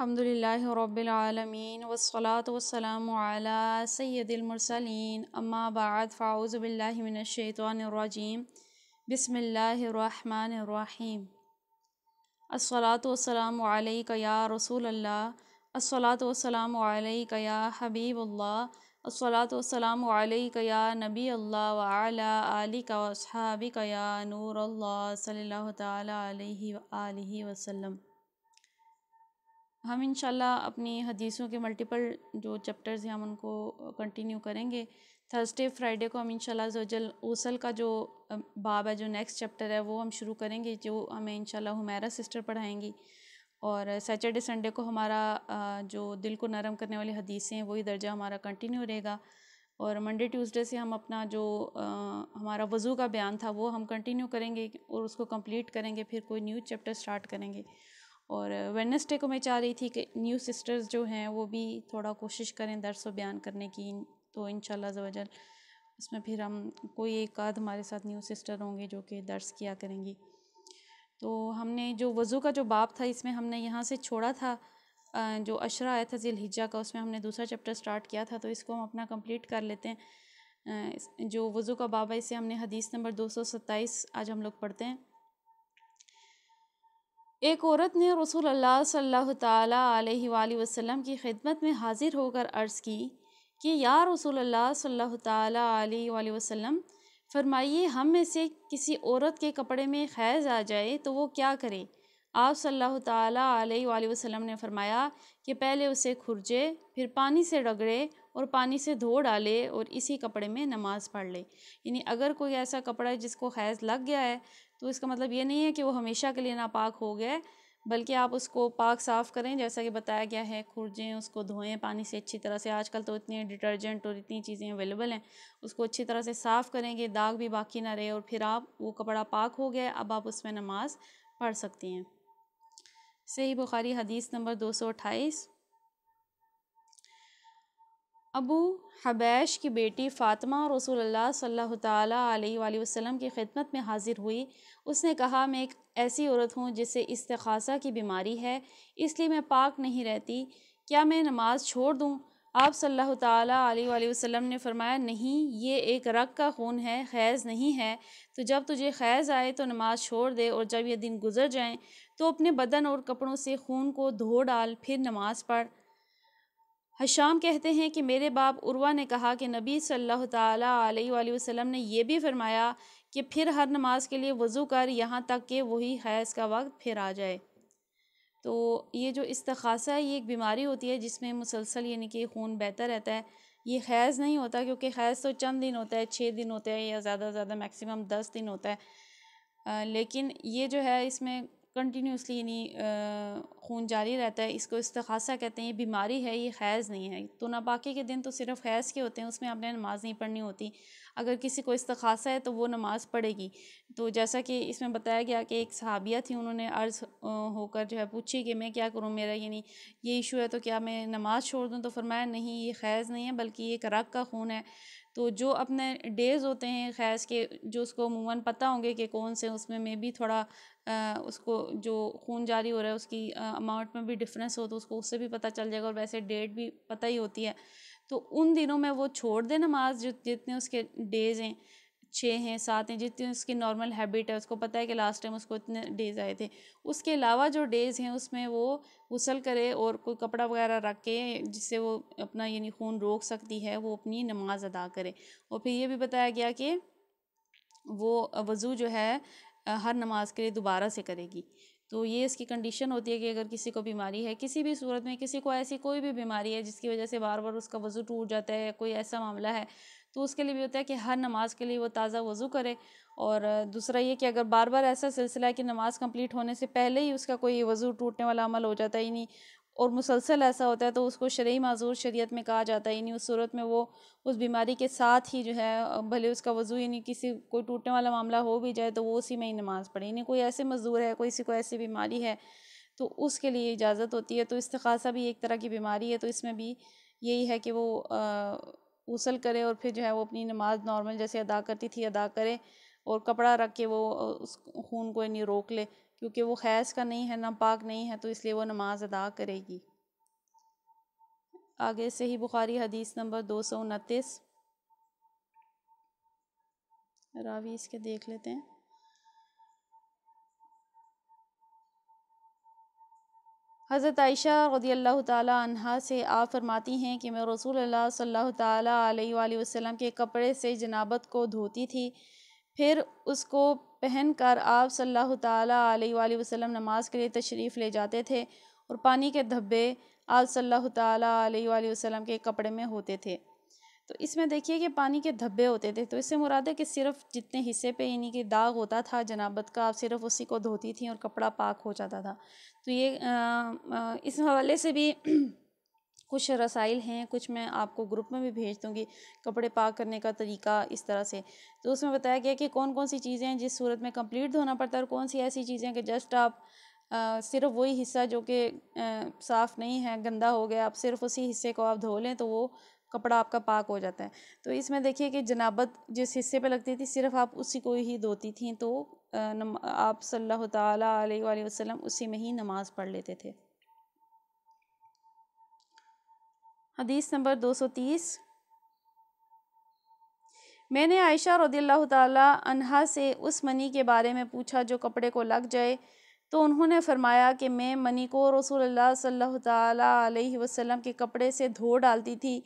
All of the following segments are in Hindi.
अल्हम्दुलिल्लाह रब्बिल आलमीन वस्सलातु वस्सलामु अला सय्यदिल मुरसलीन अम्मा बाद फ़ाउज़ु बिल्लाहि मिनश शैतानिर रजीम बिस्मिल्लाहिर रहमानिर रहीम अस्सलातु वस्सलामु अलैका या रसूल अल्लाह अस्सलातु वस्सलामु अलैका या हबीबुल्लाह अस्सलातु वस्सलामु अलैका या नबी अल्लाह व अला आलिका व अस्हाबिका या नूर अल्लाह सल्लल्लाहु तआला अलैहि व आलिहि वसल्लम हम इन अपनी हदीसों के मल्टीपल जो चैप्टर्स हैं हम उनको कंटिन्यू करेंगे थर्सडे फ्राइडे को हम इन जल ओसल का जो बाब है जो नेक्स्ट चैप्टर है वो हम शुरू करेंगे जो हमें इन हुमैरा सिस्टर पढ़ाएंगी और सैटरडे संडे को हमारा जो दिल को नरम करने वाली हदीसें हैं वही दर्जा हमारा कंटिन्यू रहेगा और मंडे ट्यूसडे से हम अपना जो आ, हमारा वज़ू का बयान था वो हम कंटिन्यू करेंगे और उसको कंप्लीट करेंगे फिर कोई न्यू चैप्टर स्टार्ट करेंगे और वेनसडे को मैं चाह रही थी कि न्यू सिस्टर्स जो हैं वो भी थोड़ा कोशिश करें दर्स व बयान करने की तो इन शजल इसमें फिर हम कोई एक आध हमारे साथ न्यू सिस्टर होंगे जो कि दर्स किया करेंगी तो हमने जो वज़ू का जो बाप था इसमें हमने यहाँ से छोड़ा था जो अशरा आया था ज़िलहिजा का उसमें हमने दूसरा चैप्टर स्टार्ट किया था तो इसको हम अपना कंप्लीट कर लेते हैं जो वज़ू का बाबा इसे हमने हदीस नंबर दो सौ सत्ताईस आज हम लोग पढ़ते हैं एक औरत ने रसूल अल्लाह सल्लल्लाहु अलैहि वसल्लम की खिदमत में हाज़िर होकर अर्ज़ की कि या रसूल अल्लाह सल्लल्लाहु अलैहि वसल्लम फरमाइए हम में से किसी औरत के कपड़े में खैज़ आ जाए तो वो क्या करे आप सल्लल्लाहु अलैहि वसल्लम ने फरमाया कि पहले उसे खुरजे फिर पानी से रगड़े और पानी से धो डाले और इसी कपड़े में नमाज़ पढ़ ले यानी अगर कोई ऐसा कपड़ा है जिसको हैज़ लग गया है तो इसका मतलब ये नहीं है कि वो हमेशा के लिए नापाक हो गया बल्कि आप उसको पाक साफ़ करें जैसा कि बताया गया है खुरजें उसको धोएं पानी से अच्छी तरह से आजकल तो इतने डिटर्जेंट और इतनी चीज़ें अवेलेबल हैं उसको अच्छी तरह से साफ़ करेंगे दाग भी बाकी ना रहे और फिर आप वो कपड़ा पाक हो गया अब आप उसमें नमाज़ पढ़ सकती हैं सही बुखारी हदीस नंबर दो सौ अट्ठाईस अबू हबैश की बेटी फ़ातिमा रसूल अल्लाह सल्लल्लाहु अलैहि वसल्लम की खिदमत में हाज़िर हुई उसने कहा मैं एक ऐसी औरत हूँ जिसे इस्तखासा की बीमारी है इसलिए मैं पाक नहीं रहती क्या मैं नमाज़ छोड़ दूँ आप सल्लल्लाहु अलैहि वसल्लम ने फरमाया नहीं ये एक रग का खून है खैज़ नहीं है तो जब तुझे खैज़ आए तो नमाज़ छोड़ दे और जब यह दिन गुजर जाएँ तो अपने बदन और कपड़ों से खून को धो डाल फिर नमाज़ पढ़ हशाम कहते हैं कि मेरे बाप उर्वा ने कहा कि नबी सल्लल्लाहु अलैहि वसल्लम ने यह भी फरमाया कि फिर हर नमाज के लिए वज़ू कर यहाँ तक कि वही हैज़ का वक्त फिर आ जाए तो ये जो इस्तखासा है ये एक बीमारी होती है जिसमें मुसलसल यानी कि खून बेहतर रहता है ये हैज़ नहीं होता क्योंकि हैज़ तो चंद दिन होता है छः दिन होते हैं या ज़्यादा से ज़्यादा मैक्सिमम दस दिन होता है आ, लेकिन ये जो है इसमें कंटिन्यूसली यानी खून जारी रहता है इसको इस्तखासा कहते हैं ये बीमारी है ये खैज़ नहीं है तो नापाकी के दिन तो सिर्फ खैज़ के होते हैं उसमें आपने नमाज़ नहीं पढ़नी होती अगर किसी को इस्तखासा है तो वो नमाज़ पढ़ेगी तो जैसा कि इसमें बताया गया कि एक सहाबिया थी उन्होंने अर्ज़ होकर जो है पूछी कि मैं क्या करूँ मेरा यानी ये इशू है तो क्या मैं नमाज़ छोड़ दूँ तो फरमाया नहीं ये खैज़ नहीं है बल्कि ये करक का खून है तो जो अपने डेज़ होते हैं खैस के जो उसको अमूमन पता होंगे कि कौन से उसमें मे भी थोड़ा आ, उसको जो खून जारी हो रहा है उसकी अमाउंट में भी डिफरेंस हो तो उसको उससे भी पता चल जाएगा और वैसे डेट भी पता ही होती है तो उन दिनों में वो छोड़ दे नमाज जितने उसके डेज़ हैं छः हैं सात हैं जितनी उसकी नॉर्मल हैबिट है उसको पता है कि लास्ट टाइम उसको इतने डेज़ आए थे उसके अलावा जो डेज़ हैं उसमें वो गसल करे और कोई कपड़ा वगैरह रख के जिससे वो अपना यानी खून रोक सकती है वो अपनी नमाज अदा करे और फिर ये भी बताया गया कि वो वज़ू जो है हर नमाज के लिए दोबारा से करेगी तो ये इसकी कंडीशन होती है कि अगर किसी को बीमारी है किसी भी सूरत में किसी को ऐसी कोई भी बीमारी है जिसकी वजह से बार बार उसका वज़ू टूट जाता है कोई ऐसा मामला है तो उसके लिए भी होता है कि हर नमाज के लिए वो ताज़ा वज़ू करे और दूसरा ये कि अगर बार बार ऐसा सिलसिला है कि नमाज़ कम्प्लीट होने से पहले ही उसका कोई वज़ू टूटने वाला अमल हो जाता ही नहीं और मुसलसल ऐसा होता है तो उसको शरी माजूर शरीयत में कहा जाता है यानी उस सूरत में वो उस बीमारी के साथ ही जो है भले उसका वज़ू यानी किसी कोई टूटने वाला मामला हो भी जाए तो वो उसी में ही नमाज़ पढ़े यानी कोई ऐसे मज़दूर है कोई किसी को ऐसी बीमारी है तो उसके लिए इजाज़त होती है तो इस्तखासा भी एक तरह की बीमारी है तो इसमें भी यही है कि वो आ, उसल करे और फिर जो है वो अपनी नमाज नॉर्मल जैसे अदा करती थी अदा करे और कपड़ा रख के वो उस खून को यानी रोक ले क्योंकि वो खैस का नहीं है ना पाक नहीं है तो इसलिए वो नमाज अदा करेगी आगे से ही बुखारी हदीस नंबर दो सौ उनतीस रावी इसके देख लेते हैं हज़रत आयशा रदी अल्लाह तहा से आप फरमाती हैं कि मैं रसूल अल्लाह सल्लल्लाहु अलैहि के कपड़े से जनाबत को धोती थी फिर उसको पहन कर आप सल्लल्लाहु अलैहि वसल्लम नमाज के लिए तशरीफ़ ले जाते थे और पानी के धब्बे आप सल्लल्लाहु अलैहि वसल्लम के कपड़े में होते थे तो इसमें देखिए कि पानी के धब्बे होते थे तो इससे मुराद है कि सिर्फ जितने हिस्से पे यानी कि दाग होता था जनाबत का आप सिर्फ उसी को धोती थी और कपड़ा पाक हो जाता था तो ये आ, आ, इस हवाले से भी कुछ रसाइल हैं कुछ मैं आपको ग्रुप में भी भेज दूँगी कपड़े पाक करने का तरीका इस तरह से तो उसमें बताया गया कि कौन कौन सी चीज़ें हैं जिस सूरत में कम्प्लीट धोना पड़ता है और कौन सी ऐसी चीज़ें कि जस्ट आप आ, सिर्फ वही हिस्सा जो कि साफ़ नहीं है गंदा हो गया आप सिर्फ उसी हिस्से को आप धो लें तो वो कपड़ा आपका पाक हो जाता है तो इसमें देखिए कि जनाबत जिस हिस्से पे लगती थी सिर्फ आप उसी को ही धोती थी तो आप सल्लल्लाहु अलैहि वसल्लम उसी में ही नमाज़ पढ़ लेते थे हदीस नंबर 230 मैंने आयशा रदील्ला तहा से उस मनी के बारे में पूछा जो कपड़े को लग जाए तो उन्होंने फरमाया कि मैं मनी को रसूल सल्ला सल्लल्लाहु के कपड़े से धो डालती थी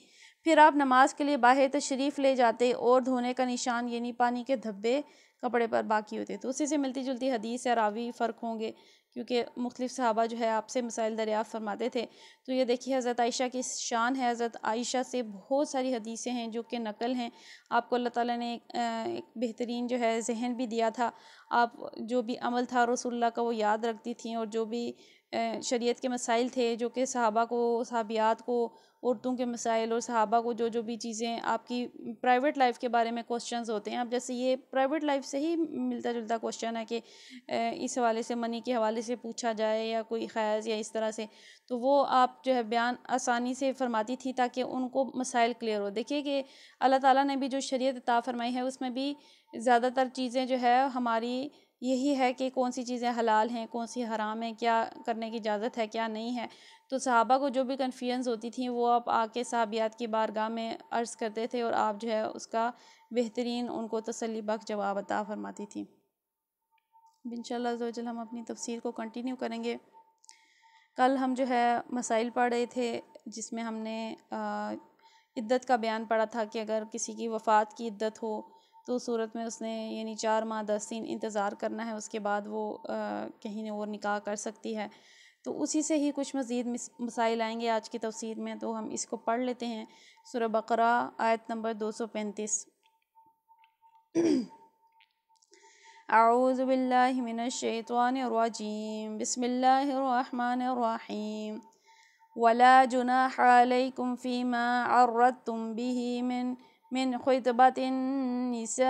फिर आप नमाज के लिए बाहर तशरीफ़ ले जाते और धोने का निशान यानी पानी के धब्बे कपड़े पर बाकी होते तो उसी से मिलती जुलती हदीस या रावी फ़र्क होंगे क्योंकि मुख्तफ सहाबा जो है आपसे मसाइल दरियाफ़ फरमाते थे तो ये देखिए हज़रत आयशा की शान है हज़रत आयशा से बहुत सारी हदीसें हैं जो कि नकल हैं आपको अल्लाह ताला ने एक, एक बेहतरीन जो है जहन भी दिया था आप जो भी अमल था रसोल्ला का वो याद रखती थी और जो भी शरीयत के मसाइल थे जो कि सहाबा को सहाबियात को औरतों के मसाइल और सहाबा को जो जो भी चीज़ें आपकी प्राइवेट लाइफ के बारे में क्वेश्चंस होते हैं अब जैसे ये प्राइवेट लाइफ से ही मिलता जुलता क्वेश्चन है कि इस हवाले से मनी के हवाले से पूछा जाए या कोई खैज़ या इस तरह से तो वो आप जो है बयान आसानी से फरमाती थी ताकि उनको मसाइल क्लियर हो देखिए कि अल्लाह ताला ने भी जो शरीयत ता फरमाई है उसमें भी ज़्यादातर चीज़ें जो है हमारी यही है कि कौन सी चीज़ें हलाल हैं कौन सी हराम हैं क्या करने की इजाज़त है क्या नहीं है तो सहाबा को जो भी कन्फ्यूज़ होती थी वो आप आके साहबियात की बारगाह में अर्ज़ करते थे और आप जो है उसका बेहतरीन उनको तसली बख्श जवाब अता फरमाती थी इन हम अपनी तफसीर को कंटिन्यू करेंगे कल हम जो है मसाइल पढ़ रहे थे जिसमें हमने इद्दत का बयान पढ़ा था कि अगर किसी की वफ़ात की इद्दत हो तो सूरत में उसने यानी चार माह दस दिन इंतज़ार करना है उसके बाद वो कहीं और निकाह कर सकती है तो उसी से ही कुछ मज़ीद मसाइल आएंगे आज की तफसीर में तो हम इसको पढ़ लेते हैं सुर बकरा आयत नंबर दो सौ पैंतीस आउज़बिल्लिमिनशैतवानरजीम बसमीम वला जुना माँ और तुम भी मिन من خطبة النساء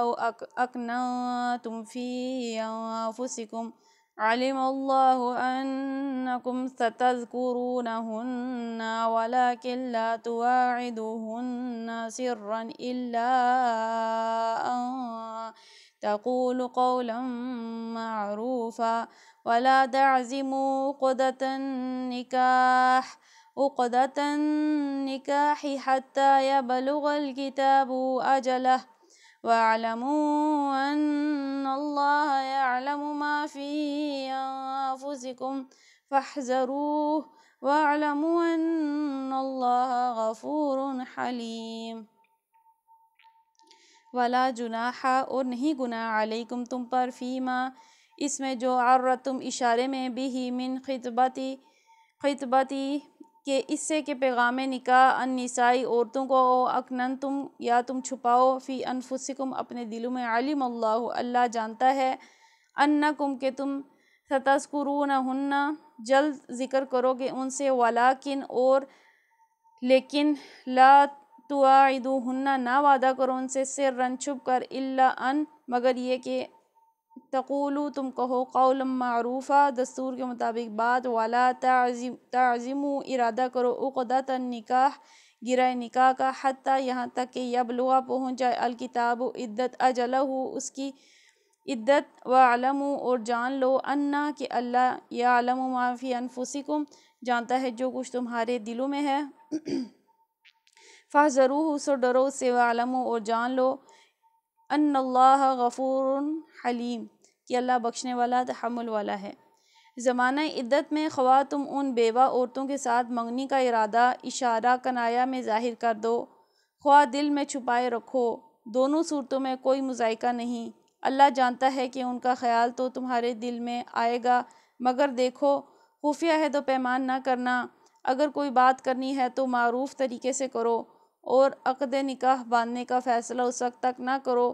أو أكننتم في أنفسكم علم الله أنكم ستذكرونهن ولكن لا تواعدوهن سرا إلا أن تقول قولا معروفا ولا تعزموا قدة النكاح عقدة النكاح حتى يبلغ الكتاب أجله واعلموا أن الله يعلم ما في أنفسكم فاحذروه واعلموا أن الله غفور حليم ولا جناح اور نہیں گناہ अलैकुम تم پر फीमा इसमें जो अर्रत तुम इशारे में भी मिन खितबती खितबती के इससे कि पैगाम निकाह नसाई औरतों को अकनन तुम या तुम छुपाओ फ़ी अनफुसकुम अपने दिलों में आलिम अल्लाह अल्लाह जानता है कुम के तुम न हन्ना जल्द ज़िक्र करोगे उनसे वालाकिन और लेकिन ला हन्ना ना वादा करो उनसे सिर रन छुप कर अल्ला अन मगर ये कि तकुलू तुम कहो कौल मरूफ़ा दस्तूर के मुताबिक बात वाला तज़िम तज़िम इरादा करो उदा तन निकाह गिरा निकाह का हती यहाँ तक कि यबलुआ पहुँच जाए अलकिताब इद्दत अजल हो उसकी इद्दत व आलम और जान लो अन्ना कि अल्लाह या आलम माफ़ी अनफुसिकुम जानता है जो कुछ तुम्हारे दिलों में है फ़ाजरू सो डरो से व आलम और जान लो अन अल्लाह गफ़ूर हलीम कि अल्लाह बख्शने वाला तहमुल वाला है ज़माना इद्दत में ख्वा तुम उन बेवा औरतों के साथ मंगनी का इरादा इशारा कनाया में ज़ाहिर कर दो ख्वा दिल में छुपाए रखो दोनों सूरतों में कोई मुजायका नहीं अल्लाह जानता है कि उनका ख्याल तो तुम्हारे दिल में आएगा मगर देखो खुफिया है तो पैमान ना करना अगर कोई बात करनी है तो मरूफ़ तरीके से करो और अक़द निकाह बांधने का फ़ैसला उस वक्त तक ना करो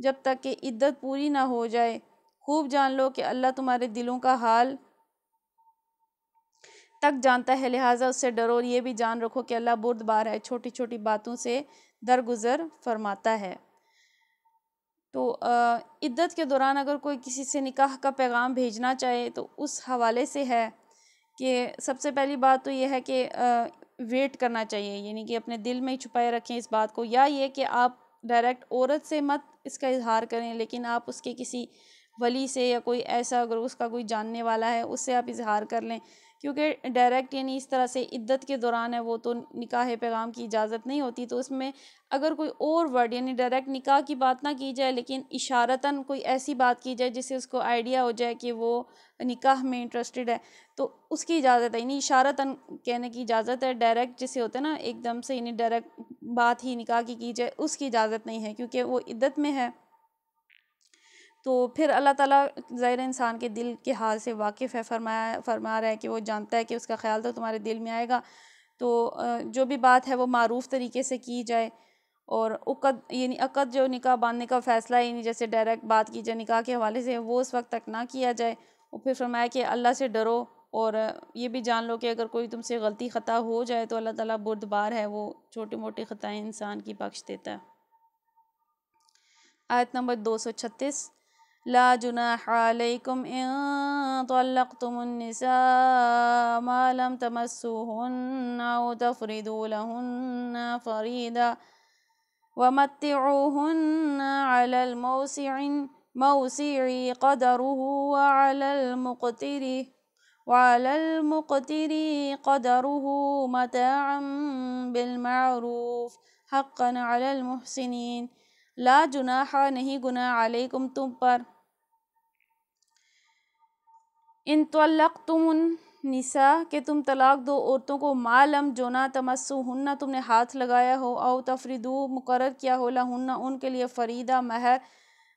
जब तक कि इद्दत पूरी ना हो जाए खूब जान लो कि अल्लाह तुम्हारे दिलों का हाल तक जानता है लिहाजा उससे डरो और ये भी जान रखो कि अल्लाह बुरदबार है छोटी छोटी बातों से दरगुजर फरमाता है तो इद्दत के दौरान अगर कोई किसी से निकाह का पैगाम भेजना चाहे तो उस हवाले से है कि सबसे पहली बात तो यह है कि वेट करना चाहिए यानी कि अपने दिल में ही छुपाए रखें इस बात को या ये कि आप डायरेक्ट औरत से मत इसका इजहार करें लेकिन आप उसके किसी वली से या कोई ऐसा अगर उसका कोई जानने वाला है उससे आप इजहार कर लें क्योंकि डायरेक्ट यानी इस तरह से इद्दत के दौरान है वो तो निकाह पैगाम की इजाज़त नहीं होती तो उसमें अगर कोई और वर्ड यानी डायरेक्ट निकाह की बात ना की जाए लेकिन इशारता कोई ऐसी बात की जाए जिससे उसको आइडिया हो जाए कि वो निकाह में इंटरेस्टेड है तो उसकी इजाज़त है यानी इशारता कहने की इजाज़त है डायरेक्ट जिसे होता है ना एकदम से यानी डायरेक्ट बात ही निकाह की की जाए उसकी इजाज़त नहीं है क्योंकि वो इद्दत में है तो फिर अल्लाह ताला ज़ाहिर इंसान के दिल के हाल से वाकिफ़ है फरमाया फरमा रहा है कि वो जानता है कि उसका ख्याल तो तुम्हारे दिल में आएगा तो जो भी बात है वो मरूफ़ तरीके से की जाए और उकद यानी अकद जो निकाह बांधने का फ़ैसला यानी जैसे डायरेक्ट बात की जाए निकाह के हवाले से वो उस वक्त तक ना किया जाए और फिर फरमाया कि अल्लाह से डरो और ये भी जान लो कि अगर कोई तुमसे गलती ख़ता हो जाए तो अल्लाह ताला बुरदबार है वो छोटी मोटी ख़ताएँ इंसान की बख्श देता है आयत नंबर दो सौ छत्तीस لا جناح عليكم إن طلقتم النساء ما لم تمسوهن أو تفرضوا لهن فريدا ومتعوهن على الموسع موسع قدره وعلى المقتر وعلى المقتر قدره متاعا بالمعروف حقا على المحسنين لا جناح नहीं गुना अलैकुम तुम इन तलक तुम निसा के तुम तलाक दो औरतों को मालम जोना तमस्सु हन्ना तुमने हाथ लगाया हो और तफरीदू मुकर किया हो हन्ना उनके लिए फरीदा महर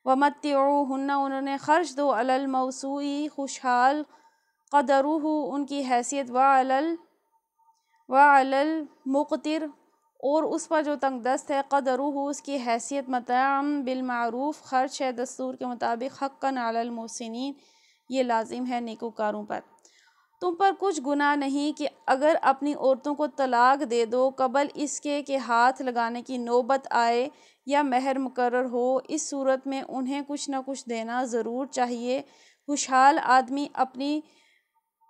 वमत्यो हन्ना उन्होंने खर्च दो अलल मौसूई खुशहाल कदरूह उनकी हैसियत व अलल व अलल मुकतिर और उस पर जो तंग दस्त है कदरूह उसकी हैसियत मतम बिलमूफ़ खर्च है दस्तूर के मुताबिक हक़ अलमोसिन ये लाजिम है नेकोकारों पर तुम पर कुछ गुनाह नहीं कि अगर अपनी औरतों को तलाक दे दो कबल इसके के हाथ लगाने की नौबत आए या महर मुकर हो इस सूरत में उन्हें कुछ ना कुछ देना ज़रूर चाहिए खुशहाल आदमी अपनी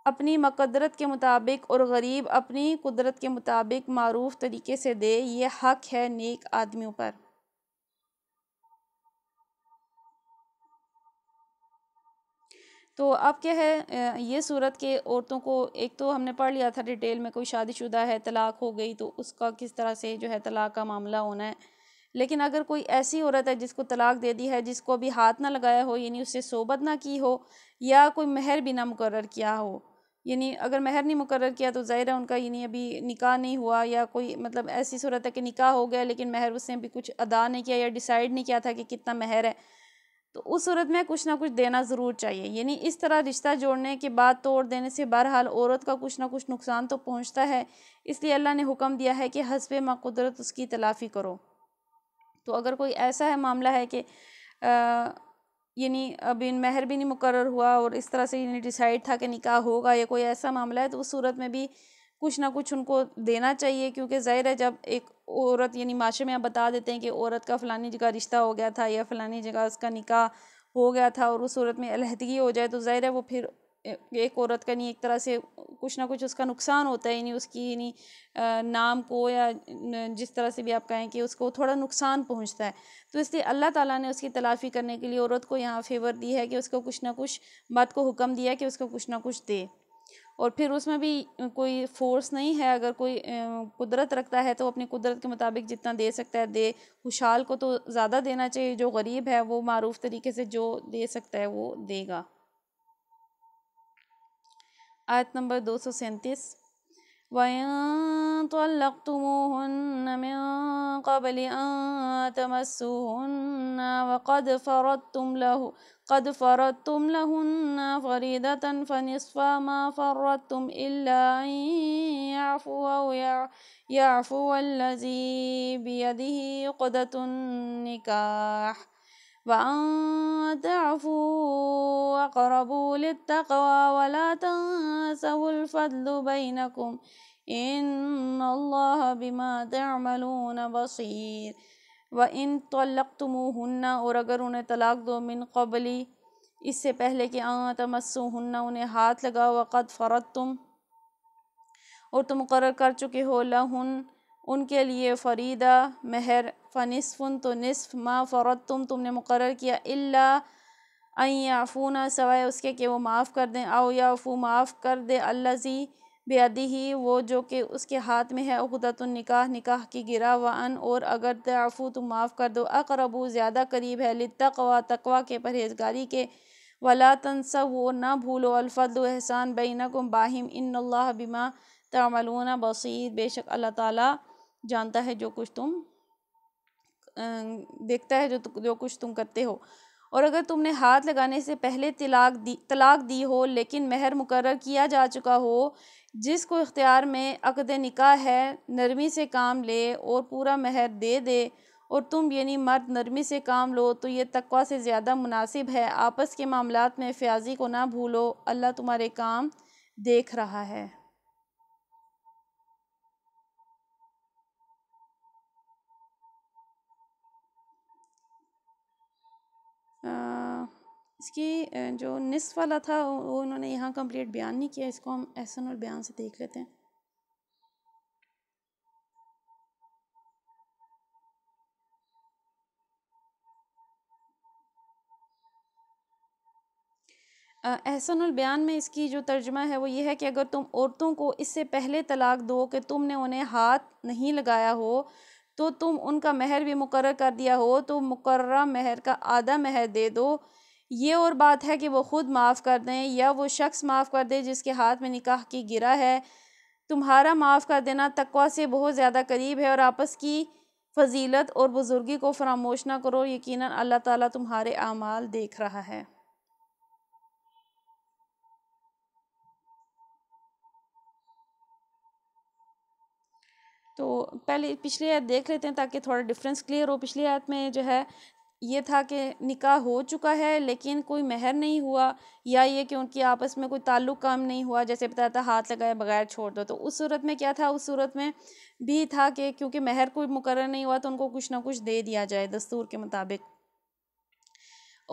अपनी मकदरत के मुताबिक और गरीब अपनी कुदरत के मुताबिक मरूफ तरीके से दे ये हक़ है नेक आदमियों पर तो अब क्या है ये सूरत के औरतों को एक तो हमने पढ़ लिया था डिटेल में कोई शादीशुदा है तलाक हो गई तो उसका किस तरह से जो है तलाक का मामला होना है लेकिन अगर कोई ऐसी औरत है जिसको तलाक दे दी है जिसको अभी हाथ ना लगाया हो यानी उससे सोबत ना की हो या कोई महर भी ना मुकर किया हो यानी अगर महर नहीं मुकर किया तो ज़ाहिर है उनका यानी अभी निकाह नहीं हुआ या कोई मतलब ऐसी सूरत है कि निकाह हो गया लेकिन महर उसने अभी कुछ अदा नहीं किया या डिसाइड नहीं किया था कि कितना महर है तो उस सूरत में कुछ ना कुछ देना ज़रूर चाहिए यानी इस तरह रिश्ता जोड़ने के बाद तोड़ देने से बहरहाल औरत का कुछ ना कुछ नुकसान तो पहुँचता है इसलिए अल्लाह ने हुक्म दिया है कि हसब मकुदरत उसकी तलाफ़ी करो तो अगर कोई ऐसा है मामला है कि यानी अभी महर भी नहीं मुकर हुआ और इस तरह से यानी डिसाइड था कि निकाह होगा या कोई ऐसा मामला है तो उस सूरत में भी कुछ ना कुछ उनको देना चाहिए क्योंकि ज़ाहिर है जब एक औरत यानी माशरे में आप बता देते हैं कि औरत का फ़लानी जगह रिश्ता हो गया था या फ़लानी जगह उसका निकाह हो गया था और उस औरत में अलहदगी हो जाए तो ज़ाहिर है वो फिर एक औरत का नहीं एक तरह से कुछ ना कुछ उसका नुकसान होता है यानी उसकी यानी नाम को या जिस तरह से भी आप कहें कि उसको थोड़ा नुकसान पहुंचता है तो इसलिए अल्लाह ताला ने उसकी तलाफ़ी करने के लिए औरत को यहाँ फेवर दी है कि उसको कुछ ना कुछ बात को हुक्म दिया है कि उसको कुछ ना कुछ दे और फिर उसमें भी कोई फोर्स नहीं है अगर कोई कुदरत रखता है तो अपनी कुदरत के मुताबिक जितना दे सकता है दे खुशहाल को तो ज़्यादा देना चाहिए जो गरीब है वो मरूफ तरीके से जो दे सकता है वो देगा आयत नंबर दो सौ सैंतीस وإن طلقتموهن من قبل أن تمسوهن وقد فرضتم له قد فرضتم لهن فريدة فنصف ما فرضتم إلا أن يعفو أو يعفو الذي بيده عقدة النكاح وأن تعفوا وأقربوا للتقوى ولا تنسوا الفضل بينكم إن الله بما تعملون بصير इन तलकतमूहन्ना और अगर उन्हें तलाक दो मिन कबली इससे पहले कि आ तमस्सूहन्ना उन्हें हाथ लगाओ वक़द फ़रत तुम और तुम मुकर कर चुके हो लहन उनके लिए फ़रीदा महर फ़निसफ़ुन तो नसफ़ माँ फ़रत तुम तुमने मुकर किया अल्ला ना सवाए उसके कि वो माफ़ कर दें आओ याफ़ू माफ़ कर दे अल्लाजी बेदी ही वो जो कि उसके हाथ में है उगदतनिकाह निकाह निकाह की गिरा वन और अगर तफ़ू तुम माफ़ कर दो अकरबू ज़्यादा करीब है लतवा तकवा के परहेजगारी के वला तनसब वो ना भूलो अलफल एहसान बैन बाहिम इन बिमा तमलून बसीर बेशक अल्लाह ताली जानता है जो कुछ तुम देखता है जो जो कुछ तुम करते हो और अगर तुमने हाथ लगाने से पहले तलाक दी तलाक दी हो लेकिन महर मुकर किया जा चुका हो जिसको इख्तियार में अकद निका है नरमी से काम ले और पूरा महर दे दे और तुम यानी मर्द नरमी से काम लो तो ये तकवा से ज़्यादा मुनासिब है आपस के मामला में फ्याजी को ना भूलो अल्लाह तुम्हारे काम देख रहा है इसकी जो निसफ वाला था वो उन्होंने यहाँ कंप्लीट बयान नहीं किया इसको हम एहसन और बयान से देख लेते हैं एहसन बयान में इसकी जो तर्जमा है वो ये है कि अगर तुम औरतों को इससे पहले तलाक दो कि तुमने उन्हें हाथ नहीं लगाया हो तो तुम उनका महर भी मुकर कर दिया हो तो मुकर महर का आधा महर दे दो ये और बात है कि वो ख़ुद माफ़ कर दें या वो शख्स माफ़ कर दे जिसके हाथ में निकाह की गिरा है तुम्हारा माफ़ कर देना तकवा से बहुत ज़्यादा करीब है और आपस की फजीलत और बुज़ुर्गी को फरामोश ना करो यकीनन अल्लाह ताला तुम्हारे आमाल देख रहा है तो पहले पिछली आयत देख लेते हैं ताकि थोड़ा डिफरेंस क्लियर हो पिछली आयत में जो है ये था कि निकाह हो चुका है लेकिन कोई महर नहीं हुआ या ये कि उनकी आपस में कोई ताल्लुक़ काम नहीं हुआ जैसे बताया था हाथ लगाए बगैर छोड़ दो तो उस सूरत में क्या था उस सूरत में भी था कि क्योंकि महर कोई मुकर नहीं हुआ तो उनको कुछ ना कुछ दे दिया जाए दस्तूर के मुताबिक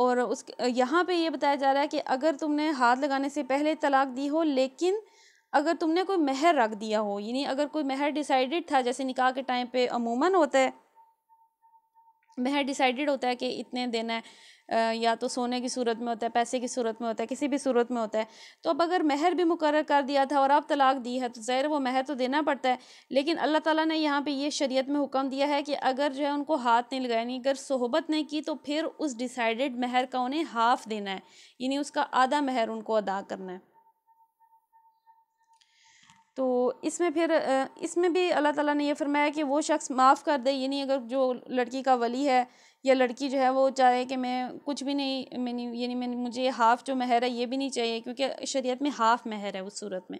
और उस यहाँ पर यह बताया जा रहा है कि अगर तुमने हाथ लगाने से पहले तलाक दी हो लेकिन अगर तुमने कोई महर रख दिया हो यानी अगर कोई महर डिसाइडेड था जैसे निकाह के टाइम पे अमूमन होता है महर डिसाइडेड होता है कि इतने देना है या तो सोने की सूरत में होता है पैसे की सूरत में होता है किसी भी सूरत में होता है तो अब अगर महर भी मुकर कर दिया था और आप तलाक दी है तो ज़ाहिर वो महर तो देना पड़ता है लेकिन अल्लाह ताला ने यहाँ पे ये शरीयत में हुक्म दिया है कि अगर जो है उनको हाथ नहीं लगाया नहीं अगर सोहबत नहीं की तो फिर उस डिसाइडेड महर का उन्हें हाफ़ देना है यानी उसका आधा महर उनको अदा करना है तो इसमें फिर इसमें भी अल्लाह ताला ने ये फरमाया कि वो शख्स माफ़ कर दे ये नहीं अगर जो लड़की का वली है या लड़की जो है वो चाहे कि मैं कुछ भी नहीं मैंने यानी मैंने मुझे हाफ़ जो महर है ये भी नहीं चाहिए क्योंकि शरीयत में हाफ़ महर है उस सूरत में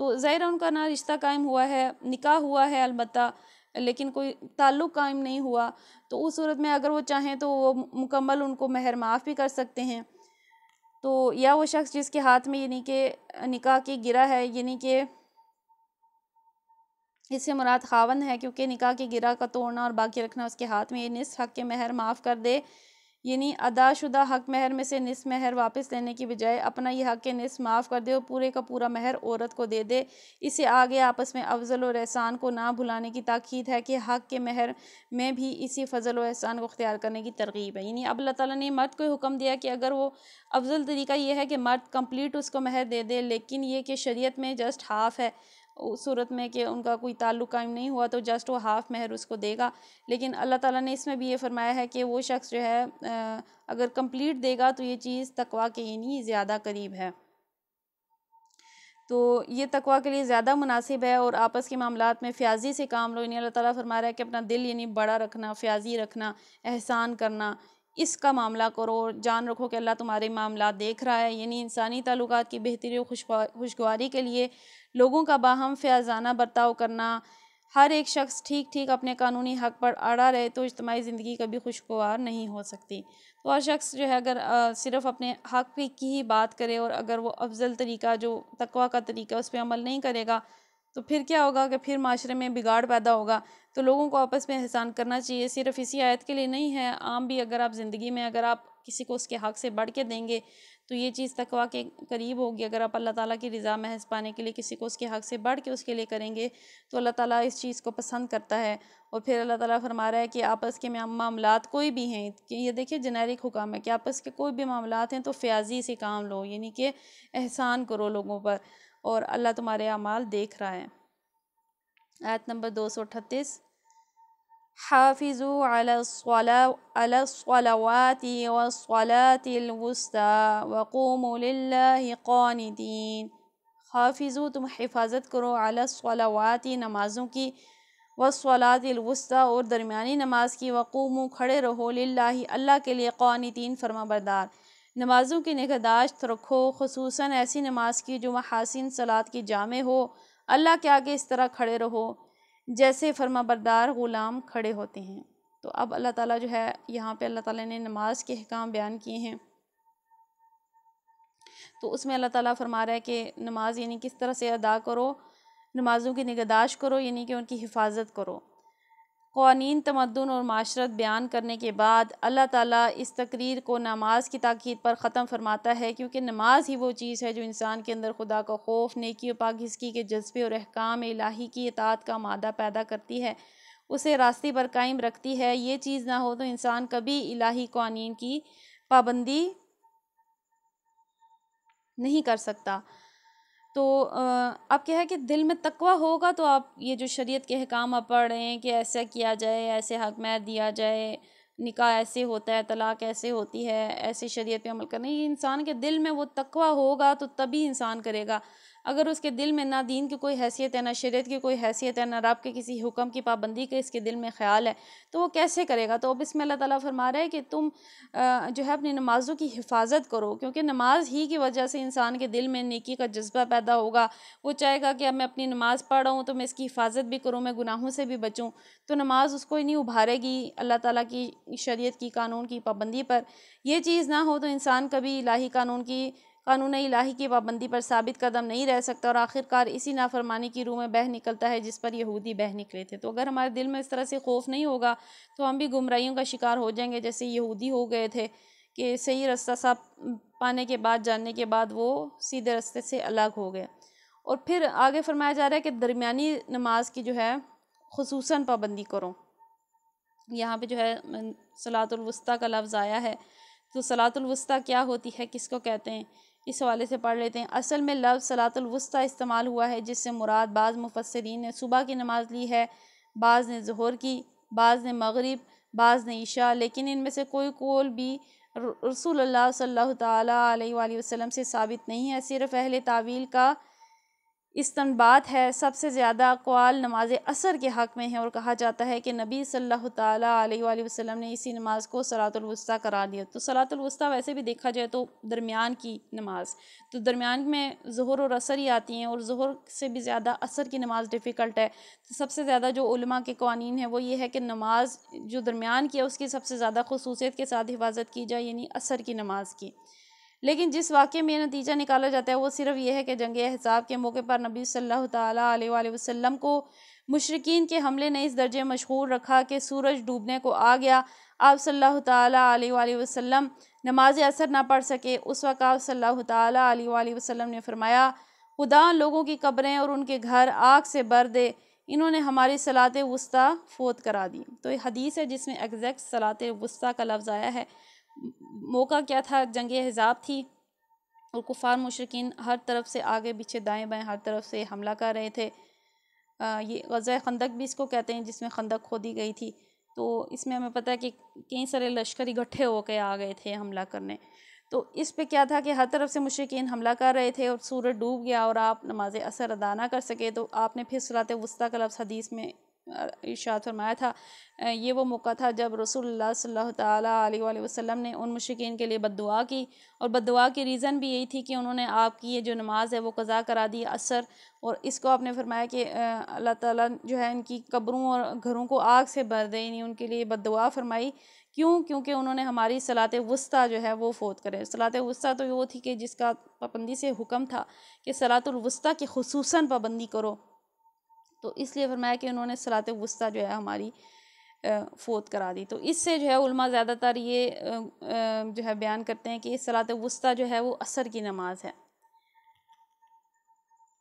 तो ज़ाहिर उनका ना रिश्ता कायम हुआ है निकाह हुआ है अलबत्ता लेकिन कोई ताल्लुक़ कायम नहीं हुआ तो उस सूरत में अगर वो चाहें तो वो मुकम्मल उनको महर माफ़ भी कर सकते हैं तो या वो शख्स जिसके हाथ में यानी कि निकाह की गिरा है यानी कि इससे मुराद खावन है क्योंकि निकाह के गिरा का तोड़ना और बाकी रखना उसके हाथ में ये निस हक़ के महर माफ़ कर दे यानी अदाशुदा हक महर में से निस महर वापस लेने की बजाय अपना यह हक निस माफ़ कर दे और पूरे का पूरा महर औरत को दे दे इसे आगे आपस में अफजल और एहसान को ना भुलाने की ताक़ीद है कि हक के महर में भी इसी फजल और एहसान को अख्तियार करने की तरगीब है यानी अब अल्लाह ताला ने मर्द को हुक्म दिया कि अगर वो अफजल तरीका यह है कि मर्द कम्प्लीट उसको महर दे दे लेकिन ये कि शरीयत में जस्ट हाफ़ है सूरत में कि उनका कोई ताल्लुक कायम नहीं हुआ तो जस्ट वो हाफ़ महर उसको देगा लेकिन अल्लाह ताला ने इसमें भी ये फरमाया है कि वो शख्स जो है अगर कंप्लीट देगा तो ये चीज़ तकवा के यानी ज़्यादा करीब है तो ये तकवा के लिए ज़्यादा मुनासिब है और आपस के मामला में फ़्याज़ी से काम लो यानी अल्लाह ताला फरमा रहा है कि अपना दिल यानी बड़ा रखना फ़्याज़ी रखना एहसान करना इसका मामला करो जान रखो कि अल्लाह तुम्हारे मामला देख रहा है यानी इंसानी ताल्लुक की बेहतरी और खुशगवारी के लिए लोगों का बाहम फैज़ाना बर्ताव करना हर एक शख्स ठीक ठीक अपने कानूनी हक पर अड़ा रहे तो इज्तमाही ज़िंदगी कभी खुशगवार नहीं हो सकती तो हर शख्स जो है अगर सिर्फ अपने हक की ही बात करे और अगर वो अफजल तरीका जो तकवा का तरीका उस पर अमल नहीं करेगा तो फिर क्या होगा कि फिर माशरे में बिगाड़ पैदा होगा तो लोगों को आपस में एहसान करना चाहिए सिर्फ इसी आयत के लिए नहीं है आम भी अगर आप ज़िंदगी में अगर आप किसी को उसके हक़ से बढ़ के देंगे तो ये चीज़ तकवा के करीब होगी अगर आप अल्लाह ताला की रज़ा महज पाने के लिए किसी को उसके हक़ से बढ़ के उसके लिए करेंगे तो अल्लाह ताला इस चीज़ को पसंद करता है और फिर अल्लाह ताला फरमा रहा है कि आपस के मामला कोई भी हैं कि ये देखिए जेनेरिक हुकाम है कि आपस के कोई भी मामला हैं तो फयाजी से काम लो यानी कि एहसान करो लोगों पर और अल्लाह तुम्हारे अमाल देख रहा है आयत नंबर दो सौ अठतीस हाफिजू अलवाती वसलातिलवस्ता वक़ोमिल्लानितीन हाफिज़ु तुम हिफाजत करो अलवाती नमाज़ों की वसलातिलवस्ता और दरमियानी नमाज की वक़ूम खड़े रहो लाही अल्लाह के लिए क़ानतीन फरमा बरदार नमाज़ों की निगहदाश्त रखो खसूस ऐसी नमाज की जो महासिन सलाद की जामे हो अल्लाह के आगे इस तरह खड़े रहो जैसे फर्मा बरदार ग़ुलाम खड़े होते हैं तो अब अल्लाह ताला जो है यहाँ पे अल्लाह ताला ने नमाज के अहकाम बयान किए हैं तो उसमें अल्लाह ताला फरमा रहा है कि नमाज यानी किस तरह से अदा करो नमाज़ों की निगहदाश्त करो यानी कि उनकी हिफाजत करो कवानीन तमदन और माशरत बयान करने के बाद अल्लाह ताला इस तकरीर को नमाज की ताक़द पर ख़त्म फरमाता है क्योंकि नमाज ही वो चीज़ है जो इंसान के अंदर खुदा का खौफ नेकी और पाकिस्की के जज्बे और अहकाम इलाही की इतात का मादा पैदा करती है उसे रास्ते पर कायम रखती है ये चीज़ ना हो तो इंसान कभी इलाही कवानीन की पाबंदी नहीं कर सकता तो आप क्या है कि दिल में तकवा होगा तो आप ये जो शरीयत के अहकाम आप पढ़ रहे हैं कि ऐसा किया जाए ऐसे हक में दिया जाए निकाह ऐसे होता है तलाक ऐसे होती है ऐसे शरीयत पे अमल करना ये इंसान के दिल में वो तकवा होगा तो तभी इंसान करेगा अगर उसके दिल में ना दीन की कोई हैसियत है ना शरीत की कोई हैसियत है ना रब के किसी हुक्म की पाबंदी का इसके दिल में ख्याल है तो वो कैसे करेगा तो अब इसमें अल्लाह ताला फरमा रहा है कि तुम जो है अपनी नमाज़ों की हिफाजत करो क्योंकि नमाज ही की वजह से इंसान के दिल में नेकी का जज्बा पैदा होगा वो चाहेगा कि अब मैं अपनी नमाज़ पढ़ रहा हूँ तो मैं इसकी हिफाजत भी करूँ मैं गुनाहों से भी बचूँ तो नमाज उसको ही नहीं उभारेगी अल्लाह ताला की शरीयत की कानून की पाबंदी पर यह चीज़ ना हो तो इंसान कभी इलाही कानून की कानून इलाही की पाबंदी पर साबित कदम नहीं रह सकता और आखिरकार इसी नाफरमानी की रूह में बह निकलता है जिस पर यहूदी बह निकले थे तो अगर हमारे दिल में इस तरह से खौफ नहीं होगा तो हम भी गुमराहियों का शिकार हो जाएंगे जैसे यहूदी हो गए थे कि सही रास्ता साफ पाने के बाद जानने के बाद वो सीधे रास्ते से अलग हो गए और फिर आगे फरमाया जा रहा है कि दरमिया नमाज की जो है खसूस पाबंदी करो यहाँ पे जो है सलातुलवस्ती का लफ्ज़ आया है तो सलातुलवस्ती क्या होती है किसको कहते हैं इस हवाले से पढ़ लेते हैं असल में लफ्ज़ सलातुलवस्ती इस्तेमाल हुआ है जिससे मुराद बाज़ मुफसरीन ने सुबह की नमाज़ ली है बाज़ ने जहर की बाज़ ने मगरिब बाज़ ने ईशा लेकिन इनमें से कोई कौल भी रसूल अल्लाह सल्लल्लाहु अलैहि वसल्लम से साबित नहीं है सिर्फ़ अहल तावील का इस्तनबात है सबसे ज़्यादा अकवाल नमाज असर के हक़ में है और कहा जाता है कि नबी सल्लल्लाहु अलैहि वसल्लम ने इसी नमाज़ को सलातुलवस्ता करा दिया तो सलातुलवस्ता वैसे भी देखा जाए तो दरमियान की नमाज तो दरमियान में जहर और असर ही आती हैं और जहर से भी ज़्यादा असर की नमाज डिफ़िकल्ट है तो सबसे ज़्यादा जो उलमा के कवानीन है वो ये है कि नमाज जो दरमियान की है उसकी सबसे ज़्यादा खसूसियत के साथ हिफाजत की जाए यानी असर की नमाज की लेकिन जिस वाक़े में नतीजा निकाला जाता है वो सिर्फ ये है कि जंग हिसाब के मौके पर नबी सल्लल्लाहु अलैहि वसल्लम को मशरकिन के हमले ने इस दर्जे मशहूर रखा कि सूरज डूबने को आ गया आप सल्लल्लाहु अलैहि वसल्लम नमाज असर ना पढ़ सके उस वक्त आप सल्ह अलैहि ने फरमाया खुदा लोगों की कब्रें और उनके घर आग से भर दे इन्होंने हमारी सलात वस्ती फोत करा दी तो ये हदीस है जिसमें एग्जैक्ट सलात वस्ती का लफ्ज़ आया है मौका क्या था जंग हिजाब थी और कुफार मुशरकिन हर तरफ से आगे पीछे दाएं बाएं हर तरफ से हमला कर रहे थे आ, ये गज़ा खंदक भी इसको कहते हैं जिसमें खंदक खोदी गई थी तो इसमें हमें पता है कि कई सारे लश्कर इकट्ठे होकर आ गए थे हमला करने तो इस पे क्या था कि हर तरफ से मुशरकिन हमला कर रहे थे और सूरज डूब गया और आप नमाज असर अदा ना कर सके तो आपने फिर सलात वस्ती का लफ्स हदीस में इर्शाद फरमाया था ये वो मौका था जब रसूलुल्लाह सल्लल्लाहु अलैहि वसल्लम ने उन मुशकिन के लिए बददुआ की और बददुआ की रीज़न भी यही थी कि उन्होंने आपकी ये जो नमाज़ है वो कज़ा करा दी असर और इसको आपने फरमाया कि अल्लाह ताला जो है इनकी कब्रों और घरों को आग से भर दे यानी उनके लिए बददुआ फरमाई क्यों क्योंकि उन्होंने हमारी सलात वस्ता जो है वो फ़ोत करे सलात वस्ता तो वो थी कि जिसका पाबंदी से हुक्म था कि सलातुलवस्ता की खसूस पाबंदी करो तो इसलिए फरमाया कि उन्होंने सलात वस्ती जो है हमारी फोत करा दी तो इससे जो है उलमा ज़्यादातर ये जो है बयान करते हैं कि सलात वस्ती जो है वो असर की नमाज है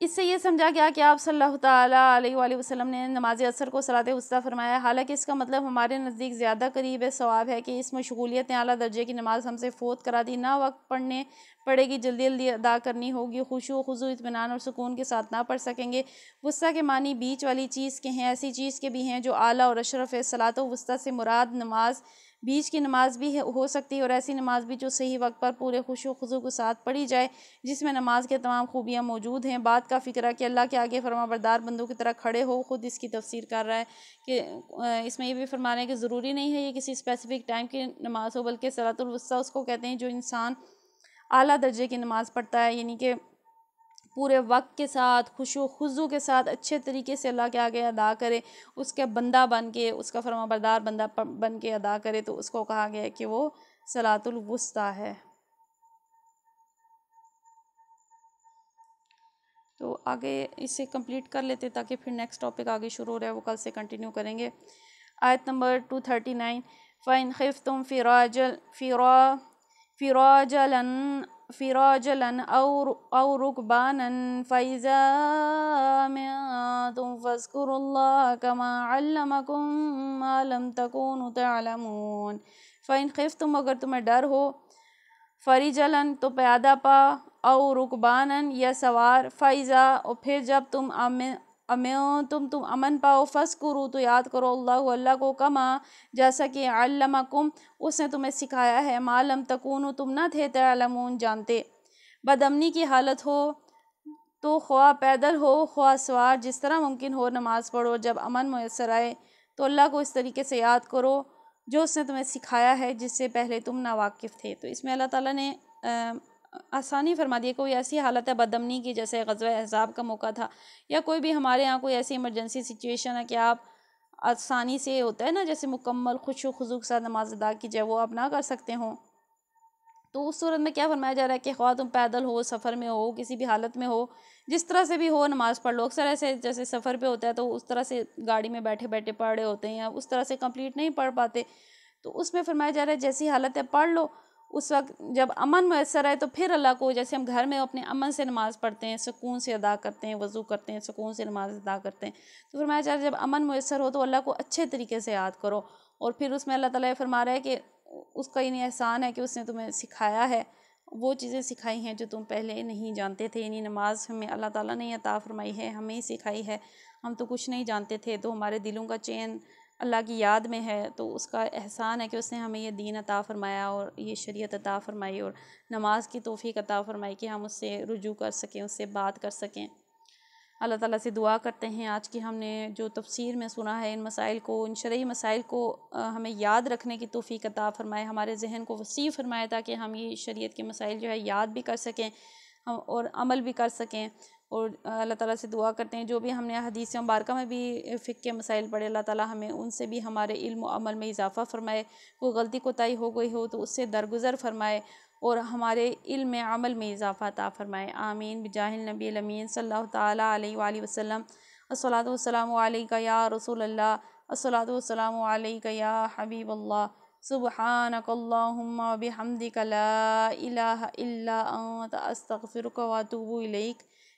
इससे ये समझा गया कि आप सल्लल्लाहु अलैहि वसल्लम ने नमाज असर को सलात वस्ता फरमाया हालांकि इसका मतलब हमारे नज़दीक ज़्यादा करीब सवाब है कि इस मशगूलियत ने अली दर्जे की नमाज हमसे फोत करा दी ना वक्त पढ़ने पड़ेगी जल्दी जल्दी अदा करनी होगी खुशो खुजू इतमान और सुकून के साथ ना पढ़ सकेंगे वस्ता के मानी बीच वाली चीज़ के हैं ऐसी चीज़ के भी हैं जो आला और अशरफ है सलात वस्ता से मुराद नमाज बीच की नमाज भी हो सकती है और ऐसी नमाज भी जो सही वक्त पर पूरे खुश वजू के साथ पढ़ी जाए जिसमें नमाज के तमाम खूबियाँ मौजूद हैं बात का फ़िक्र है कि अल्लाह के आगे फरमा बरदार बंदों की तरह खड़े हो खुद इसकी तफसीर कर रहा है कि इसमें यह भी फरमा रहे हैं कि ज़रूरी नहीं है ये किसी स्पेसिफ़िक टाइम की नमाज हो बल्कि सलातुलवसा उसको कहते हैं जो इंसान अली दर्जे की नमाज़ पढ़ता है यानी कि पूरे वक्त के साथ खुश खुजू के साथ अच्छे तरीके से अल्लाह के आगे अदा करे उसके बंदा बन के उसका फरमाबरदार बंदा बन के अदा करे तो उसको कहा गया कि वो सलातुलवस्ता है तो आगे इसे कंप्लीट कर लेते ताकि फिर नेक्स्ट टॉपिक आगे शुरू हो रहा है वो कल से कंटिन्यू करेंगे आयत नंबर टू थर्टी नाइन फ़ैन खिफ तुम फ़िराजल फ़िरा फ़िराजलन فراجلا أو أو ركبانا فإذا أمنتم فاذكروا الله كما علمكم ما لم تكونوا تعلمون फ़ैन खिफ्तुम अगर तुम्हें डर हो फरीजलन तो प्यादा पा और रुकबानन या सवार फ़ैज़ा और फिर जब तुम अमिन अम्यों तुम तुम अमन पाओ फस करो तो याद करो अल्लाह अल्लाह को कमा जैसा कि अल्लाकुम उसने तुम्हें सिखाया है मालम तकून तुम ना थे तलमून जानते बदमनी की हालत हो तो ख्वा पैदल हो ख्वा सवार जिस तरह मुमकिन हो नमाज़ पढ़ो जब अमन मैसर आए तो अल्लाह को इस तरीके से याद करो जो उसने तुम्हें सिखाया है जिससे पहले तुम नावाकिफ़ थे तो इसमें अल्लाह ताली ने आ, आसानी फरमा दी कोई ऐसी हालत है बदमनी की जैसे गजब एहजाब का मौका था या कोई भी हमारे यहाँ कोई ऐसी इमरजेंसी सिचुएशन है कि आप आसानी से होता है ना जैसे मुकम्मल खुश खजू के साथ नमाज अदा की जाए वो आप ना कर सकते हों तो उस सूरत में क्या फरमाया जा रहा है कि खवा तुम पैदल हो सफ़र में हो किसी भी हालत में हो जिस तरह से भी हो नमाज़ पढ़ लो अक्सर ऐसे जैसे सफ़र पे होता है तो उस तरह से गाड़ी में बैठे बैठे पढ़ रहे होते हैं या उस तरह से कंप्लीट नहीं पढ़ पाते तो उसमें फरमाया जा रहा है जैसी हालत है पढ़ लो उस वक्त जब अमन मैसर आए तो फिर अल्लाह को जैसे हम घर में अपने अमन से नमाज़ पढ़ते हैं सुकून से अदा करते हैं वज़ू करते हैं सुकून से नमाज अदा करते हैं तो फरमाया जा जब अमन मैसर हो तो अल्लाह को अच्छे तरीके से याद करो और फिर उसमें अल्लाह ताला फरमा रहा है कि उसका इन एहसान है कि उसने तुम्हें सिखाया है वो चीज़ें सिखाई हैं जो तुम पहले नहीं जानते थे यानी नमाज हमें अल्लाह ताली ने अता फरमाई है हमें ही सिखाई है हम तो कुछ नहीं जानते थे तो हमारे दिलों का चैन अल्लाह की याद में है तो उसका एहसान है कि उसने हमें ये दीन अता फ़रमाया और ये शरीयत अता फ़रमाई और नमाज की तोफ़ी अता फ़रमाई कि हम उससे रुजू कर सकें उससे बात कर सकें अल्लाह ताला से दुआ करते हैं आज की हमने जो तफसीर में सुना है इन मसाइल को इन शरय मसाइल को हमें याद रखने की तोफ़ी अता फ़रमाए हमारे जहन को वसी फ़रमाए ताकि हम ये शरीयत के मसाइल जो है याद भी कर सकें और अमल भी कर सकें और अल्लाह ताला से दुआ करते हैं जो भी हमने हदीस मुबारका में भी फ़िक के मसाइल पढ़े अल्लाह ताला हमें उनसे भी हमारे इल्म अमल में इजाफ़ा फ़रमाए कोई गलती कोताही हो गई हो तो उससे दरगुजर फरमाए और हमारे इल्म अमल में इजाफ़ा ता फ़रमाए आमीन बिजाहिल नबी अमीन सल्ला तसल्म वसलम असलातम या रसूल अल्लाह असलातम या हबीब अल्लाह सुबहानकल्लाहुम्मा बिहमदिक ला इलाहा इल्ला अंत अस्तगफिरुक व अतूबु इलैक